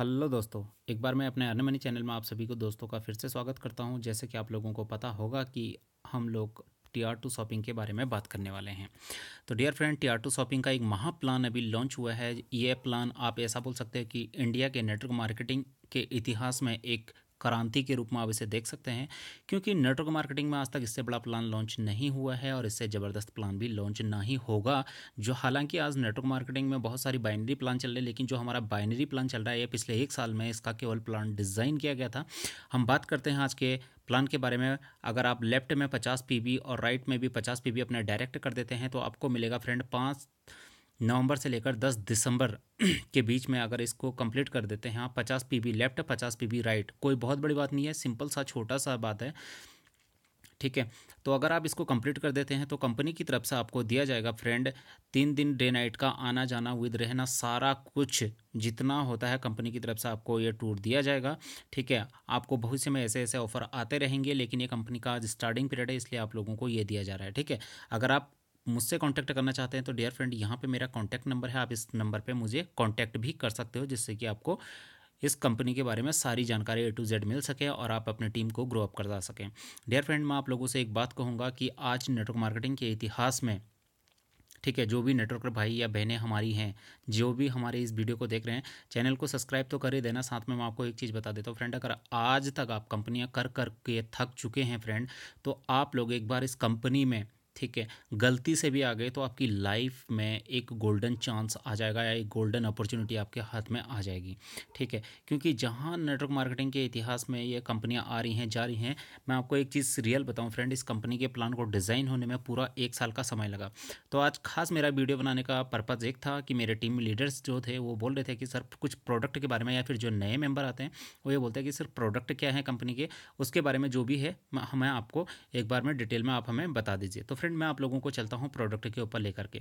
hello दोस्तों एक बार मैं अपने मनी चैनल में आप सभी को दोस्तों का फिर से स्वागत करता हूं जैसे कि आप लोगों को पता होगा कि हम लोग टी आर टू शॉपिंग के बारे में बात करने वाले हैं तो dear friend T R two shopping का एक महा प्लान अभी लॉन्च हुआ है ये प्लान आप ऐसा बोल सकते हैं कि इंडिया के नेटवर्क मार्केटिंग के इतिहास में एक क्रांति के रूप में आप इसे देख सकते हैं क्योंकि नेटवर्क मार्केटिंग में आज तक इससे बड़ा प्लान लॉन्च नहीं हुआ है और इससे ज़बरदस्त प्लान भी लॉन्च नहीं होगा जो हालांकि आज नेटवर्क मार्केटिंग में बहुत सारी बाइनरी प्लान चल रहे हैं लेकिन जो हमारा बाइनरी प्लान चल रहा है पिछले एक साल में इसका केवल प्लान डिज़ाइन किया गया था हम बात करते हैं आज के प्लान के बारे में अगर आप लेफ्ट में पचास पी और राइट में भी पचास पी अपना डायरेक्ट कर देते हैं तो आपको मिलेगा फ्रेंड पाँच नवंबर से लेकर 10 दिसंबर के बीच में अगर इसको कंप्लीट कर देते हैं आप P B left P B right कोई बहुत बड़ी बात नहीं है सिंपल सा छोटा सा बात है ठीक है तो अगर आप इसको कंप्लीट कर देते हैं तो कंपनी की तरफ से आपको दिया जाएगा फ्रेंड तीन दिन डे नाइट का आना जाना विद रहना सारा कुछ जितना होता है कंपनी की तरफ से आपको ये टूर दिया जाएगा ठीक है आपको बहुत से में ऐसे ऐसे ऑफर आते रहेंगे लेकिन ये कंपनी का आज स्टार्टिंग पीरियड है इसलिए आप लोगों को ये दिया जा रहा है ठीक है अगर आप मुझसे कांटेक्ट करना चाहते हैं तो डियर फ्रेंड यहाँ पे मेरा कांटेक्ट नंबर है आप इस नंबर पे मुझे कांटेक्ट भी कर सकते हो जिससे कि आपको इस कंपनी के बारे में सारी जानकारी ए टू जेड मिल सके और आप अपनी टीम को ग्रो अप करवा सकें डियर फ्रेंड मैं आप लोगों से एक बात कहूँगा कि आज नेटवर्क मार्केटिंग के इतिहास में ठीक है जो भी नेटवर्क भाई या बहनें हमारी हैं जो भी हमारे इस वीडियो को देख रहे हैं चैनल को सब्सक्राइब तो कर ही देना साथ में मैं आपको एक चीज़ बता देता हूँ फ्रेंड अगर आज तक आप कंपनियाँ कर कर के थक चुके हैं फ्रेंड तो आप लोग एक बार इस कंपनी में ठीक है गलती से भी आ गए तो आपकी लाइफ में एक गोल्डन चांस आ जाएगा या एक गोल्डन अपॉर्चुनिटी आपके हाथ में आ जाएगी ठीक है क्योंकि जहाँ नेटवर्क मार्केटिंग के इतिहास में ये कंपनियाँ आ रही हैं जा रही हैं मैं आपको एक चीज़ रियल बताऊँ फ्रेंड इस कंपनी के प्लान को डिज़ाइन होने में पूरा एक साल का समय लगा तो आज खास मेरा वीडियो बनाने का पर्पज़ एक था कि मेरे टीम लीडर्स जो थे वो बोल रहे थे कि सर कुछ प्रोडक्ट के बारे में या फिर जो नए मेंबर आते हैं वो ये बोलते हैं कि सर प्रोडक्ट क्या है कंपनी के उसके बारे में जो भी है हमें आपको एक बार में डिटेल में आप हमें बता दीजिए तो फ्रेंड फ्रेंड मैं आप लोगों को चलता हूँ प्रोडक्ट के ऊपर लेकर के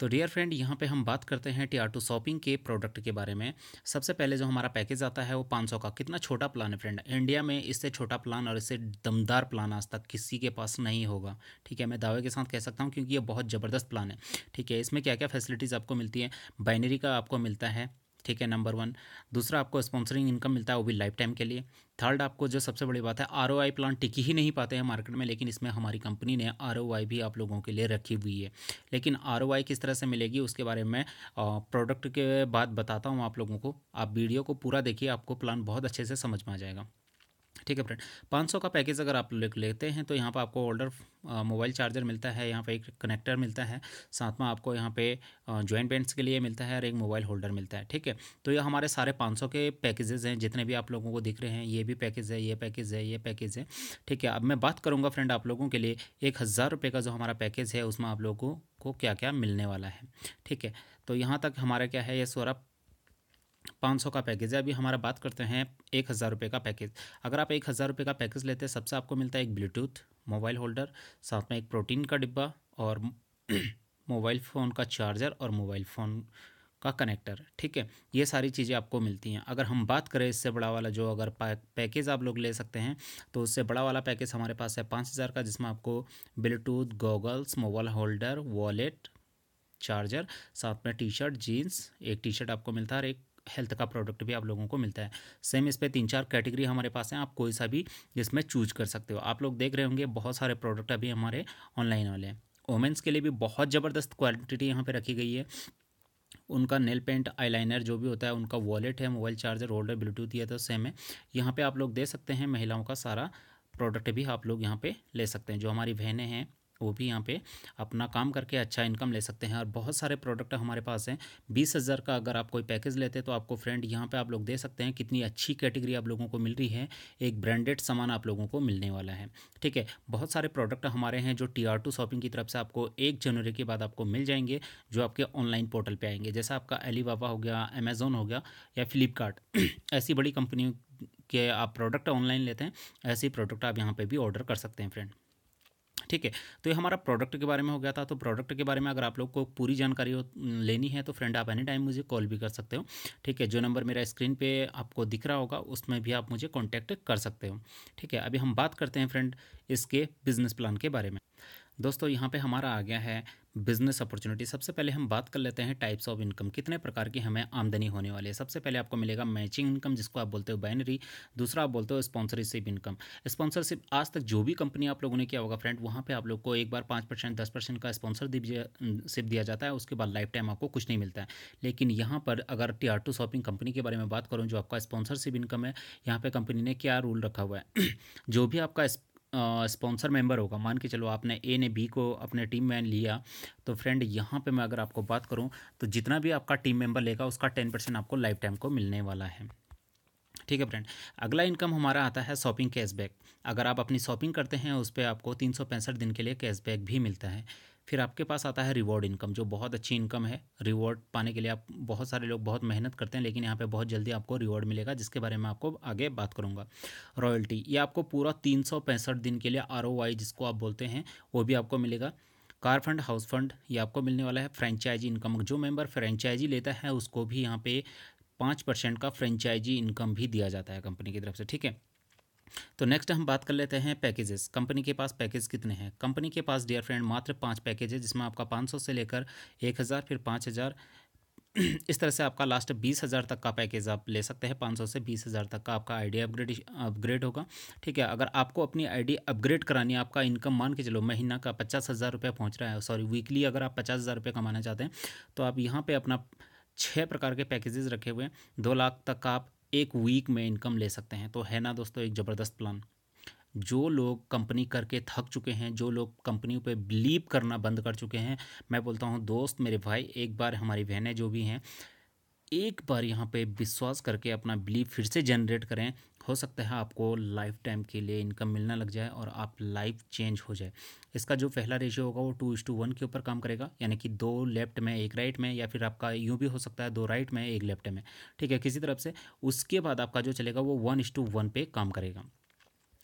तो डियर फ्रेंड यहाँ पे हम बात करते हैं टी आर टू शॉपिंग के प्रोडक्ट के बारे में सबसे पहले जो हमारा पैकेज आता है वो 500 का कितना छोटा प्लान है फ्रेंड इंडिया में इससे छोटा प्लान और इससे दमदार प्लान आज तक किसी के पास नहीं होगा ठीक है मैं दावे के साथ कह सकता हूँ क्योंकि ये बहुत ज़बरदस्त प्लान है ठीक है इसमें क्या क्या फैसिलिटीज़ आपको मिलती है बाइनरी का आपको मिलता है ठीक है नंबर वन दूसरा आपको स्पॉन्सरिंग इनकम मिलता है वो भी लाइफ टाइम के लिए थर्ड आपको जो सबसे बड़ी बात है आर ओ आई प्लान टिकी ही नहीं पाते हैं मार्केट में लेकिन इसमें हमारी कंपनी ने आर ओ भी आप लोगों के लिए रखी हुई है लेकिन आर ओ आई किस तरह से मिलेगी उसके बारे में प्रोडक्ट के बाद बताता हूँ आप लोगों को आप वीडियो को पूरा देखिए आपको प्लान बहुत अच्छे से समझ में आ जाएगा ठीक है फ्रेंड 500 का पैकेज अगर आप लेते हैं तो यहाँ पर आपको ओल्डर मोबाइल चार्जर मिलता है यहाँ पे एक कनेक्टर मिलता है साथ में आपको यहाँ पे जॉइंट पेंट्स के लिए मिलता है और एक मोबाइल होल्डर मिलता है ठीक है तो ये हमारे सारे 500 के पैकेजेज हैं जितने भी आप लोगों को दिख रहे हैं ये भी पैकेज है ये पैकेज है ये पैकेज है ठीक है अब मैं बात करूँगा फ्रेंड आप लोगों के लिए एक हज़ार रुपये का जो हमारा पैकेज है उसमें आप लोगों को क्या क्या मिलने वाला है ठीक है तो यहाँ तक हमारा क्या है ये सोरा पाँच सौ का पैकेज है अभी हमारा बात करते हैं एक हज़ार रुपये का पैकेज अगर आप एक हज़ार रुपये का पैकेज लेते हैं सबसे आपको मिलता है एक ब्लूटूथ मोबाइल होल्डर साथ में एक प्रोटीन का डिब्बा और मोबाइल फ़ोन का चार्जर और मोबाइल फ़ोन का कनेक्टर ठीक है ये सारी चीज़ें आपको मिलती हैं अगर हम बात करें इससे बड़ा वाला जो अगर पैकेज आप लोग ले सकते हैं तो उससे बड़ा वाला पैकेज हमारे पास है पाँच हज़ार का जिसमें आपको Bluetooth goggles mobile holder wallet charger साथ में टी शर्ट जीन्स एक टी शर्ट आपको मिलता है और एक हेल्थ का प्रोडक्ट भी आप लोगों को मिलता है सेम इस पर तीन चार कैटेगरी हमारे पास हैं आप कोई सा भी इसमें चूज कर सकते हो आप लोग देख रहे होंगे बहुत सारे प्रोडक्ट अभी हमारे ऑनलाइन वाले हैं वोमेंस के लिए भी बहुत ज़बरदस्त क्वालिटी यहाँ पर रखी गई है उनका नेल पेंट आईलाइनर जो भी होता है उनका वॉलेट है मोबाइल चार्जर होल्डर ब्लूटूथ यह तो सेम है यहाँ पे आप लोग दे सकते हैं महिलाओं का सारा प्रोडक्ट भी आप लोग यहाँ पे ले सकते हैं जो हमारी बहनें हैं वो भी यहाँ पे अपना काम करके अच्छा इनकम ले सकते हैं और बहुत सारे प्रोडक्ट हमारे पास हैं बीस हज़ार का अगर आप कोई पैकेज लेते हैं तो आपको फ्रेंड यहाँ पे आप लोग दे सकते हैं कितनी अच्छी कैटेगरी आप लोगों को मिल रही है एक ब्रांडेड सामान आप लोगों को मिलने वाला है ठीक है बहुत सारे प्रोडक्ट हमारे हैं जो टी आर टू शॉपिंग की तरफ से आपको एक जनवरी के बाद आपको मिल जाएंगे जो आपके ऑनलाइन पोर्टल पर आएंगे जैसा आपका एलीबाबा हो गया अमेज़ोन हो गया या फ्लिपकार्ट ऐसी बड़ी कंपनी के आप प्रोडक्ट ऑनलाइन लेते हैं ऐसे प्रोडक्ट आप यहाँ पर भी ऑर्डर कर सकते हैं फ्रेंड ठीक है तो ये हमारा प्रोडक्ट के बारे में हो गया था तो प्रोडक्ट के बारे में अगर आप लोग को पूरी जानकारी लेनी है तो फ्रेंड आप एनी टाइम मुझे कॉल भी कर सकते हो ठीक है जो नंबर मेरा स्क्रीन पर आपको दिख रहा होगा उसमें भी आप मुझे कॉन्टैक्ट कर सकते हो ठीक है अभी हम बात करते हैं फ्रेंड इसके बिजनेस प्लान के बारे में दोस्तों यहाँ पे हमारा आ गया है बिजनेस अपॉर्चुनिटी सबसे पहले हम बात कर लेते हैं टाइप्स ऑफ इनकम कितने प्रकार की हमें आमदनी होने वाली है सबसे पहले आपको मिलेगा मैचिंग इनकम जिसको आप बोलते हो बाइनरी दूसरा आप बोलते हो स्पॉन्सरशिप इनकम स्पॉन्सरशिप आज तक जो भी कंपनी आप लोगों ने किया होगा फ्रेंड वहाँ पर आप लोग को एक बार पाँच परसेंट दस परसेंट का स्पॉन्सर स्पॉन्सरशिप दिया जाता है उसके बाद लाइफ टाइम आपको कुछ नहीं मिलता है लेकिन यहाँ पर अगर T R two shopping company के बारे में बात करूँ जो आपका स्पॉन्सरशिप इनकम है यहाँ पर कंपनी ने क्या रूल रखा हुआ है जो भी आपका स्पॉन्सर मेंबर होगा मान के चलो आपने ए ने बी को अपने टीम में लिया तो फ्रेंड यहाँ पे मैं अगर आपको बात करूँ तो जितना भी आपका टीम मेंबर लेगा उसका टेन परसेंट आपको लाइफ टाइम को मिलने वाला है ठीक है फ्रेंड अगला इनकम हमारा आता है शॉपिंग कैशबैक अगर आप अपनी शॉपिंग करते हैं उस पर आपको तीन दिन के लिए कैशबैक भी मिलता है फिर आपके पास आता है रिवॉर्ड इनकम जो बहुत अच्छी इनकम है रिवॉर्ड पाने के लिए आप बहुत सारे लोग बहुत मेहनत करते हैं लेकिन यहाँ पे बहुत जल्दी आपको रिवॉर्ड मिलेगा जिसके बारे में आपको आगे बात करूँगा रॉयल्टी ये आपको पूरा तीन दिन के लिए आर जिसको आप बोलते हैं वो भी आपको मिलेगा कार फंड हाउस फंड ये आपको मिलने वाला है फ्रेंचाइजी इनकम जो मेंबर फ्रेंचाइजी लेता है उसको भी यहाँ पे पाँच परसेंट का फ्रेंचाइजी इनकम भी दिया जाता है कंपनी की तरफ से ठीक है तो नेक्स्ट हम बात कर लेते हैं पैकेजेस कंपनी के पास पैकेज कितने हैं कंपनी के पास डियर फ्रेंड मात्र पाँच पैकेज है जिसमें आपका पाँच सौ से लेकर एक हज़ार फिर पाँच हज़ार इस तरह से आपका लास्ट बीस हज़ार तक का पैकेज आप ले सकते हैं पाँच सौ से बीस हज़ार तक का आपका आईडी अपग्रेड अपग्रेड होगा ठीक है अगर आपको अपनी आईडी अपग्रेड करानी है आपका इनकम मान के चलो महीना का पचास हज़ार रुपये पहुँच रहा है सॉरी वीकली अगर आप पचास हज़ार रुपये कमाना चाहते हैं तो आप यहाँ पर अपना छः प्रकार के पैकेजेस रखे हुए हैं दो लाख तक आप एक वीक में इनकम ले सकते हैं तो है ना दोस्तों एक ज़बरदस्त प्लान जो लोग कंपनी करके थक चुके हैं जो लोग कंपनी पे बिलीव करना बंद कर चुके हैं मैं बोलता हूँ दोस्त मेरे भाई एक बार हमारी बहनें जो भी हैं एक बार यहाँ पे विश्वास करके अपना बिलीव फिर से जनरेट करें हो सकता है आपको लाइफ टाइम के लिए इनकम मिलना लग जाए और आप लाइफ चेंज हो जाए इसका जो पहला रेशियो होगा वो टू इस टू वन के ऊपर काम करेगा यानी कि दो लेफ्ट में एक राइट में या फिर आपका यूँ भी हो सकता है दो राइट में एक लेफ्ट में ठीक है किसी तरफ से उसके बाद आपका जो चलेगा वो वन इस टू वन पे काम करेगा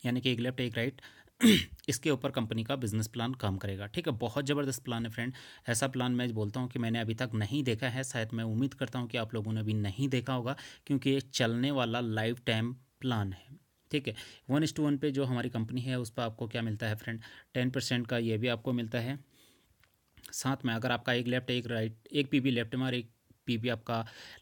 यानी कि एक लेफ्ट एक राइट इसके ऊपर कंपनी का बिजनेस प्लान काम करेगा ठीक है बहुत ज़बरदस्त प्लान है फ्रेंड ऐसा प्लान मैं बोलता हूँ कि मैंने अभी तक नहीं देखा है शायद मैं उम्मीद करता हूँ कि आप लोगों ने अभी नहीं देखा होगा क्योंकि ये चलने वाला लाइफ टाइम प्लान है ठीक है वन इस टू वन पे जो हमारी कंपनी है उस पर आपको क्या मिलता है फ्रेंड टेन परसेंट का ये भी आपको मिलता है साथ में अगर आपका एक लेफ्ट एक राइट एक पी लेफ्ट में और एक पीबी आपका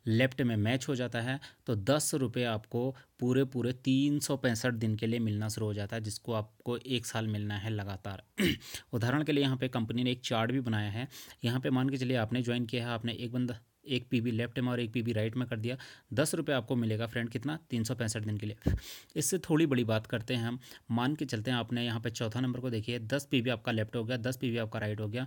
लेफ्ट में मैच हो जाता है तो दस रुपये आपको पूरे पूरे तीन सौ पैंसठ दिन के लिए मिलना शुरू हो जाता है जिसको आपको एक साल मिलना है लगातार उदाहरण के लिए यहाँ पे कंपनी ने एक चार्ट भी बनाया है यहाँ पे मान के चलिए आपने ज्वाइन किया है आपने एक बंदा एक पीबी लेफ्ट में और एक पीबी राइट में कर दिया दस रुपये आपको मिलेगा फ्रेंड कितना तीन सौ पैंसठ दिन के लिए इससे थोड़ी बड़ी बात करते हैं हम मान के चलते हैं आपने यहाँ पे चौथा नंबर को देखिए दस पीबी आपका लेफ्ट हो गया दस पीबी आपका राइट हो गया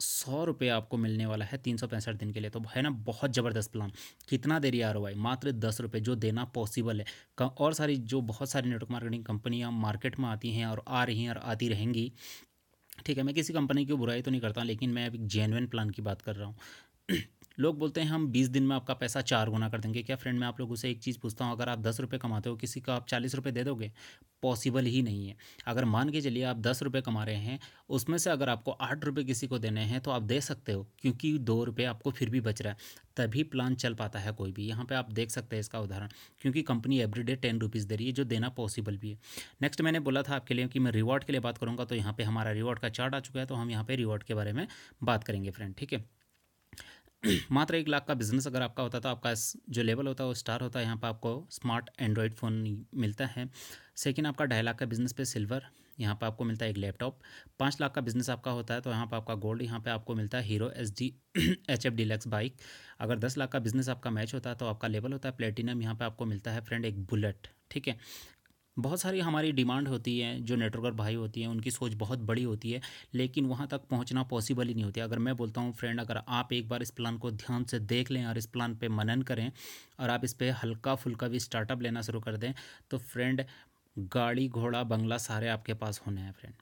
सौ रुपये आपको मिलने वाला है तीन सौ पैंसठ दिन के लिए तो है ना बहुत ज़बरदस्त प्लान कितना देरी आ रहा है मात्र दस रुपये जो देना पॉसिबल है और सारी जो बहुत सारी नेटवर्क मार्केटिंग कंपनियाँ मार्केट में आती हैं और आ रही हैं और आती रहेंगी ठीक है मैं किसी कंपनी की बुराई तो नहीं करता लेकिन मैं एक जेनुअन प्लान की बात कर रहा हूँ लोग बोलते हैं हम बीस दिन में आपका पैसा चार गुना कर देंगे क्या फ्रेंड मैं आप लोगों से एक चीज़ पूछता हूँ अगर आप दस रुपये कमाते हो किसी को आप चालीस रुपये दे दोगे पॉसिबल ही नहीं है अगर मान के चलिए आप दस रुपये कमा रहे हैं उसमें से अगर आपको आठ रुपये किसी को देने हैं तो आप दे सकते हो क्योंकि दो रुपये आपको फिर भी बच रहा है तभी प्लान चल पाता है कोई भी यहाँ पे आप देख सकते हैं इसका उदाहरण क्योंकि कंपनी एवरीडे टेन रुपीज़ दे रही है जो देना पॉसिबल भी है नेक्स्ट मैंने बोला था आपके लिए कि मैं रिवॉर्ड के लिए बात करूँगा तो यहाँ पर हमारा रिवॉर्ड का चार्ट आ चुका है तो हम यहाँ पर रिवॉर्ड के बारे में बात करेंगे फ्रेंड ठीक है मात्र एक लाख का बिजनेस अगर आपका होता तो आपका जो लेवल होता है वो स्टार होता है यहाँ पर आपको स्मार्ट एंड्रॉयड फ़ोन मिलता है सेकेंड आपका ढाई लाख का बिजनेस पे सिल्वर यहाँ पर आपको मिलता है एक लैपटॉप पाँच लाख का बिजनेस आपका होता है तो यहाँ पर आपका गोल्ड यहाँ पे आपको मिलता है Hero S D H F deluxe bike अगर दस लाख का बिजनेस आपका मैच तो होता है तो आपका लेवल होता है प्लेटिनम यहाँ पर आपको मिलता है फ्रेंड एक बुलेट ठीक है बहुत सारी हमारी डिमांड होती है जो नेटवर्कर भाई होती है उनकी सोच बहुत बड़ी होती है लेकिन वहाँ तक पहुँचना पॉसिबल ही नहीं होती अगर मैं बोलता हूँ फ्रेंड अगर आप एक बार इस प्लान को ध्यान से देख लें और इस प्लान पर मनन करें और आप इस पर हल्का फुल्का भी स्टार्टअप लेना शुरू कर दें तो फ्रेंड गाड़ी घोड़ा बंगला सारे आपके पास होने हैं फ्रेंड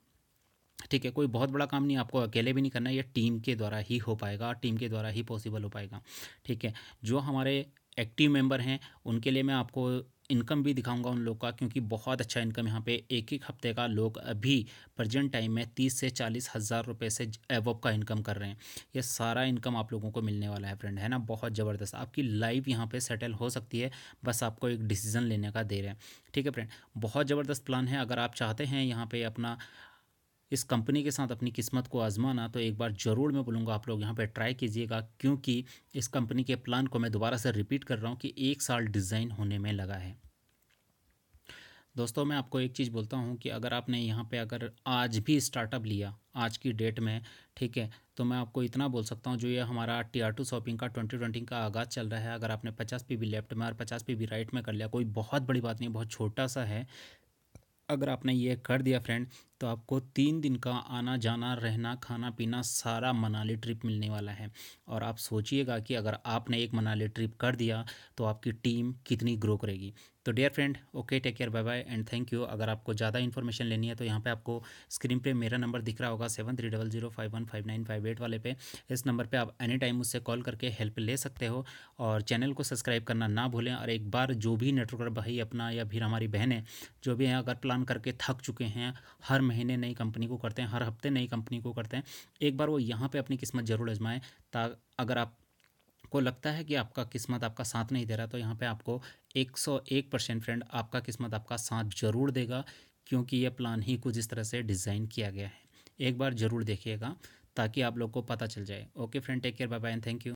ठीक है कोई बहुत बड़ा काम नहीं आपको अकेले भी नहीं करना है ये टीम के द्वारा ही हो पाएगा टीम के द्वारा ही पॉसिबल हो पाएगा ठीक है जो हमारे एक्टिव मेंबर हैं उनके लिए मैं आपको इनकम भी दिखाऊंगा उन लोग का क्योंकि बहुत अच्छा इनकम यहाँ पे एक एक हफ्ते का लोग अभी प्रजेंट टाइम में तीस से चालीस हज़ार रुपये से एवब का इनकम कर रहे हैं ये सारा इनकम आप लोगों को मिलने वाला है फ्रेंड है ना बहुत ज़बरदस्त आपकी लाइफ यहाँ पे सेटल हो सकती है बस आपको एक डिसीज़न लेने का दे रहे हैं ठीक है फ्रेंड बहुत ज़बरदस्त प्लान है अगर आप चाहते हैं यहाँ पर अपना इस कंपनी के साथ अपनी किस्मत को आजमाना तो एक बार ज़रूर मैं बोलूँगा आप लोग यहाँ पर ट्राई कीजिएगा क्योंकि इस कंपनी के प्लान को मैं दोबारा से रिपीट कर रहा हूँ कि एक साल डिज़ाइन होने में लगा है दोस्तों मैं आपको एक चीज़ बोलता हूँ कि अगर आपने यहाँ पे अगर आज भी स्टार्टअप लिया आज की डेट में ठीक है तो मैं आपको इतना बोल सकता हूँ जो ये हमारा टी आर टू शॉपिंग का ट्वेंटी ट्वेंटी का आगाज़ चल रहा है अगर आपने पचास पी बी लेफ्ट में और पचास पी बी राइट में कर लिया कोई बहुत बड़ी बात नहीं बहुत छोटा सा है अगर आपने ये कर दिया फ्रेंड तो आपको तीन दिन का आना जाना रहना खाना पीना सारा मनाली ट्रिप मिलने वाला है और आप सोचिएगा कि अगर आपने एक मनाली ट्रिप कर दिया तो आपकी टीम कितनी ग्रो करेगी तो dear friend okay take care bye bye and thank you अगर आपको ज़्यादा इन्फॉर्मेशन लेनी है तो यहाँ पे आपको स्क्रीन पे मेरा नंबर दिख रहा होगा seven three double zero five one five nine five eight वाले पे इस नंबर पे आप एनी टाइम मुझसे कॉल करके हेल्प ले सकते हो और चैनल को सब्सक्राइब करना ना भूलें और एक बार जो भी नेटवर्कर भाई अपना या फिर हमारी बहनें जो भी हैं अगर प्लान करके थक चुके हैं हर महीने नई कंपनी को करते हैं हर हफ्ते नई कंपनी को करते हैं एक बार वो यहाँ पर अपनी किस्मत ज़रूर आजमाएं ता अगर आप को लगता है कि आपका किस्मत आपका साथ नहीं दे रहा तो यहाँ पे आपको 101 परसेंट फ्रेंड आपका किस्मत आपका साथ जरूर देगा क्योंकि ये प्लान ही कुछ इस तरह से डिज़ाइन किया गया है एक बार ज़रूर देखिएगा ताकि आप लोग को पता चल जाए okay friend take care bye bye and thank you